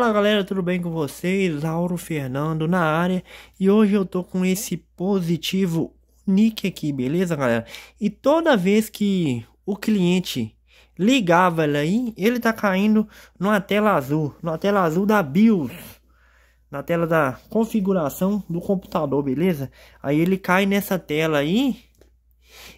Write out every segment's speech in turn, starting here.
Fala galera, tudo bem com vocês? Lauro Fernando na área e hoje eu tô com esse positivo nick aqui, beleza galera? E toda vez que o cliente ligava ele aí, ele tá caindo numa tela azul, na tela azul da BIOS, na tela da configuração do computador, beleza? Aí ele cai nessa tela aí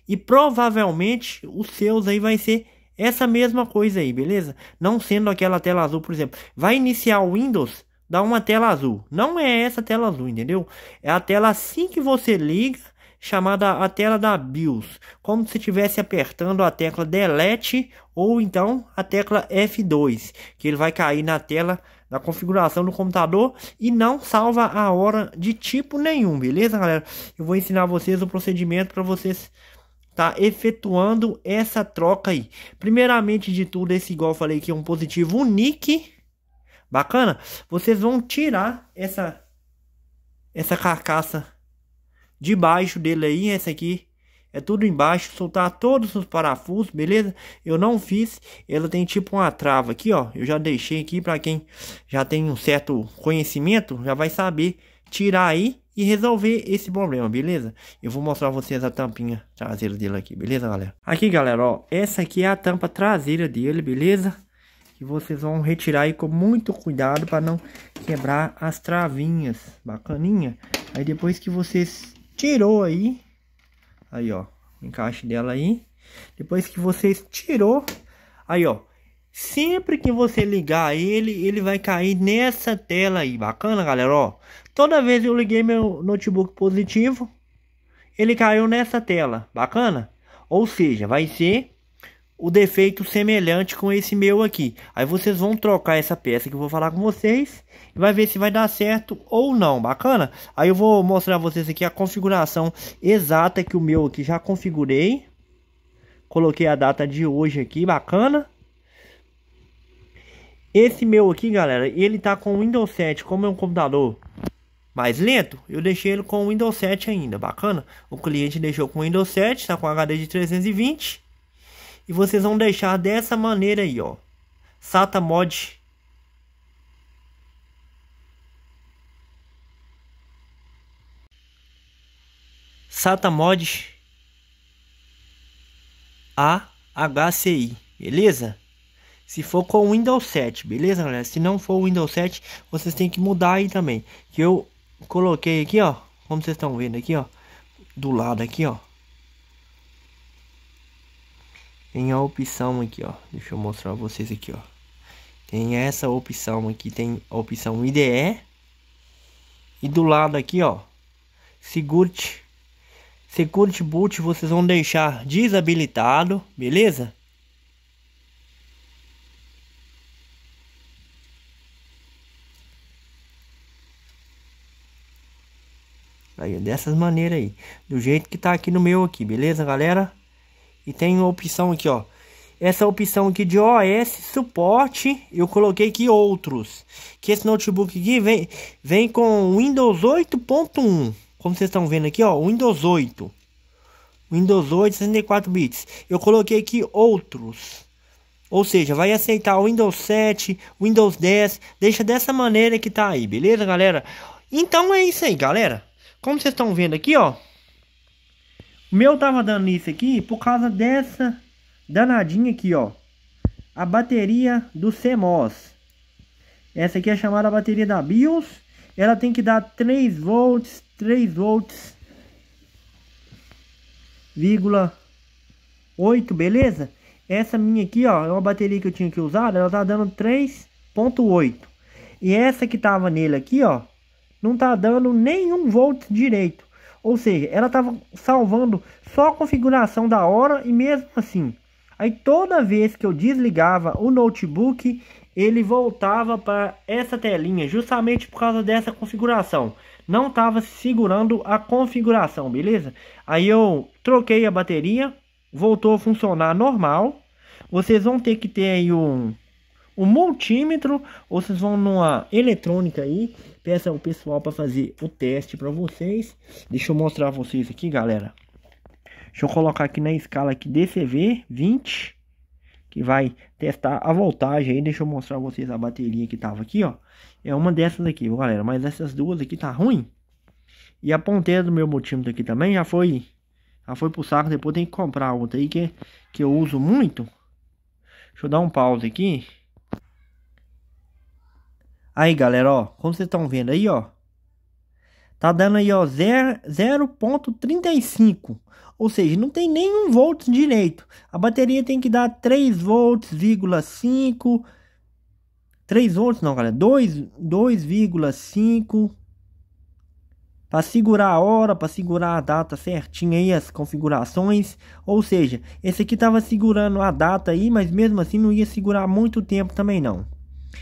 e provavelmente os seus aí vai ser essa mesma coisa aí, beleza? Não sendo aquela tela azul, por exemplo. Vai iniciar o Windows, dá uma tela azul. Não é essa tela azul, entendeu? É a tela assim que você liga, chamada a tela da BIOS, como se estivesse apertando a tecla Delete ou então a tecla F2, que ele vai cair na tela da configuração do computador e não salva a hora de tipo nenhum, beleza, galera? Eu vou ensinar vocês o procedimento para vocês tá efetuando essa troca aí. Primeiramente de tudo, esse igual falei que é um positivo unique. Bacana? Vocês vão tirar essa essa carcaça de baixo dele aí, essa aqui é tudo embaixo, soltar todos os parafusos, beleza? Eu não fiz, ela tem tipo uma trava aqui, ó. Eu já deixei aqui para quem já tem um certo conhecimento, já vai saber tirar aí e resolver esse problema, beleza? Eu vou mostrar vocês a tampinha traseira dele aqui, beleza, galera? Aqui, galera, ó, essa aqui é a tampa traseira dele, beleza? Que vocês vão retirar aí com muito cuidado para não quebrar as travinhas, bacaninha? Aí depois que vocês tirou aí, aí, ó, encaixe dela aí. Depois que vocês tirou, aí, ó, Sempre que você ligar ele, ele vai cair nessa tela aí. Bacana, galera? Ó, toda vez eu liguei meu notebook positivo, ele caiu nessa tela. Bacana? Ou seja, vai ser o defeito semelhante com esse meu aqui. Aí vocês vão trocar essa peça que eu vou falar com vocês. E vai ver se vai dar certo ou não. Bacana? Aí eu vou mostrar a vocês aqui a configuração exata que o meu aqui já configurei. Coloquei a data de hoje aqui. Bacana? Esse meu aqui, galera, ele tá com o Windows 7, como é um computador mais lento, eu deixei ele com o Windows 7 ainda, bacana? O cliente deixou com o Windows 7, tá com HD de 320. E vocês vão deixar dessa maneira aí, ó. SATA mod SATA mod AHCI, beleza? Se for com o Windows 7, beleza, galera? Se não for o Windows 7, vocês têm que mudar aí também. Que eu coloquei aqui, ó. Como vocês estão vendo aqui, ó. Do lado aqui, ó. Tem a opção aqui, ó. Deixa eu mostrar pra vocês aqui, ó. Tem essa opção aqui. Tem a opção IDE. E do lado aqui, ó. Security. Security Boot vocês vão deixar desabilitado, beleza? Aí, é dessas maneiras aí. Do jeito que tá aqui no meu aqui, beleza, galera? E tem uma opção aqui, ó. Essa opção aqui de OS suporte, eu coloquei aqui outros. Que esse notebook aqui vem, vem com Windows 8.1. Como vocês estão vendo aqui, ó, Windows 8. Windows 8, 64 bits. Eu coloquei aqui outros. Ou seja, vai aceitar Windows 7, Windows 10. Deixa dessa maneira que tá aí, beleza, galera? Então é isso aí, galera. Como vocês estão vendo aqui, ó. O meu tava dando isso aqui por causa dessa danadinha aqui, ó. A bateria do CMOS. Essa aqui é chamada bateria da BIOS. Ela tem que dar 3 volts, 3 volts, vírgula 8, beleza? Essa minha aqui, ó, é uma bateria que eu tinha que usar, ela tá dando 3.8. E essa que tava nele aqui, ó, não tá dando nenhum volt direito. Ou seja, ela estava salvando só a configuração da hora e mesmo assim. Aí toda vez que eu desligava o notebook, ele voltava para essa telinha, justamente por causa dessa configuração. Não estava segurando a configuração, beleza? Aí eu troquei a bateria, voltou a funcionar normal. Vocês vão ter que ter aí um o multímetro ou vocês vão numa eletrônica aí, peça o pessoal para fazer o teste para vocês. Deixa eu mostrar vocês aqui, galera. Deixa eu colocar aqui na escala aqui DCV 20, que vai testar a voltagem aí. Deixa eu mostrar vocês a bateria que tava aqui, ó. É uma dessas aqui, galera, mas essas duas aqui tá ruim. E a ponteira do meu multímetro aqui também já foi já foi pro saco, depois tem que comprar outra aí que que eu uso muito. Deixa eu dar um pause aqui. Aí, galera, ó, como vocês estão vendo aí, ó, tá dando aí, ó, 0.35. Ou seja, não tem nenhum volt direito. A bateria tem que dar 3 volts, 5, 3 volts não, galera, 2,5 para segurar a hora, para segurar a data certinha aí as configurações, ou seja, esse aqui tava segurando a data aí, mas mesmo assim não ia segurar muito tempo também não.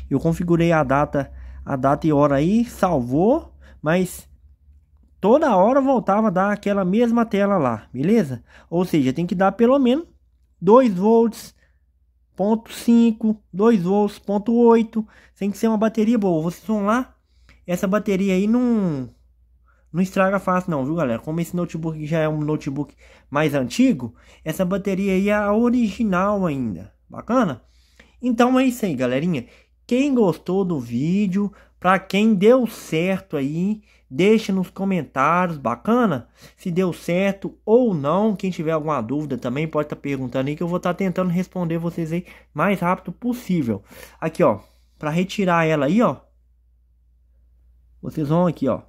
Eu configurei a data, a data e hora aí, salvou, mas toda hora voltava a dar aquela mesma tela lá, beleza? Ou seja, tem que dar pelo menos 2 volts, ponto 5, 2 volts, ponto 8. Tem que ser uma bateria boa. Vocês vão lá, essa bateria aí não não estraga fácil não, viu galera? Como esse notebook já é um notebook mais antigo, essa bateria aí é a original ainda. Bacana? Então é isso aí, galerinha quem gostou do vídeo, para quem deu certo aí, deixa nos comentários, bacana? Se deu certo ou não, quem tiver alguma dúvida também pode estar tá perguntando aí que eu vou estar tá tentando responder vocês aí mais rápido possível. Aqui, ó, para retirar ela aí, ó, vocês vão aqui, ó,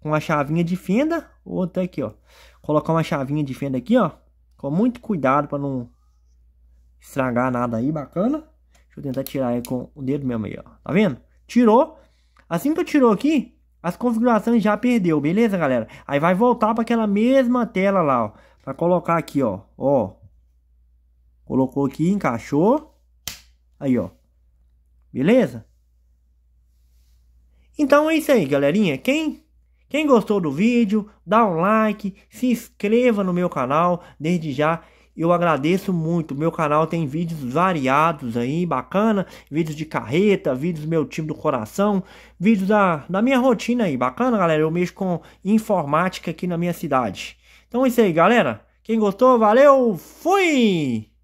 com a chavinha de fenda, ou até aqui, ó, colocar uma chavinha de fenda aqui, ó, com muito cuidado para não estragar nada aí, bacana? Deixa eu tentar tirar aí com o dedo mesmo aí, ó. Tá vendo? Tirou. Assim que eu tirou aqui, as configurações já perdeu, beleza, galera? Aí vai voltar para aquela mesma tela lá, ó. Pra colocar aqui, ó. Ó. Colocou aqui, encaixou. Aí, ó. Beleza? Então é isso aí, galerinha. Quem quem gostou do vídeo, dá um like, se inscreva no meu canal desde já eu agradeço muito. Meu canal tem vídeos variados aí, bacana. Vídeos de carreta, vídeos do meu time do coração, vídeos da, da minha rotina aí, bacana, galera. Eu mexo com informática aqui na minha cidade. Então é isso aí, galera. Quem gostou, valeu, fui!